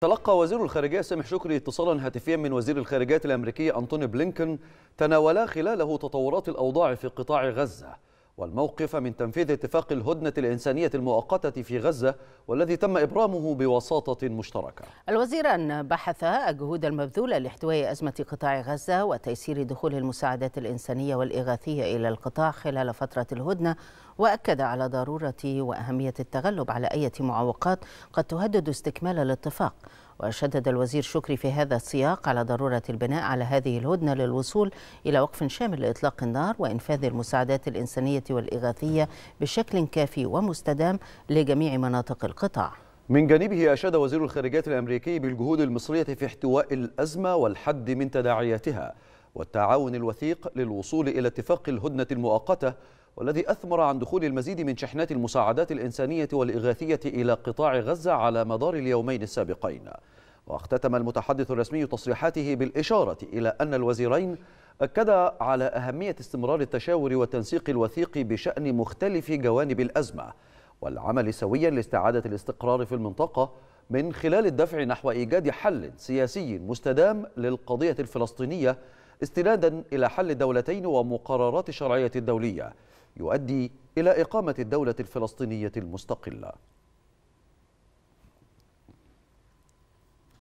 تلقى وزير الخارجية سامح شكري اتصالا هاتفيا من وزير الخارجية الأمريكي أنتوني بلينكن تناولا خلاله تطورات الأوضاع في قطاع غزة والموقف من تنفيذ اتفاق الهدنة الإنسانية المؤقتة في غزة والذي تم إبرامه بوساطة مشتركة الوزيران بحث الجهود المبذولة لاحتواء أزمة قطاع غزة وتيسير دخول المساعدات الإنسانية والإغاثية إلى القطاع خلال فترة الهدنة وأكد على ضرورة وأهمية التغلب على أي معوقات قد تهدد استكمال الاتفاق وشدد الوزير شكري في هذا السياق على ضرورة البناء على هذه الهدنة للوصول إلى وقف شامل لإطلاق النار وإنفاذ المساعدات الإنسانية والإغاثية بشكل كافي ومستدام لجميع مناطق القطاع من جانبه أشاد وزير الخارجية الأمريكي بالجهود المصرية في احتواء الأزمة والحد من تداعياتها والتعاون الوثيق للوصول إلى اتفاق الهدنة المؤقتة والذي أثمر عن دخول المزيد من شحنات المساعدات الإنسانية والإغاثية إلى قطاع غزة على مدار اليومين السابقين واختتم المتحدث الرسمي تصريحاته بالإشارة إلى أن الوزيرين أكدا على أهمية استمرار التشاور والتنسيق الوثيق بشأن مختلف جوانب الأزمة والعمل سويا لاستعادة الاستقرار في المنطقة من خلال الدفع نحو إيجاد حل سياسي مستدام للقضية الفلسطينية استنادا إلى حل الدولتين ومقررات الشرعية الدولية يؤدي إلى إقامة الدولة الفلسطينية المستقلة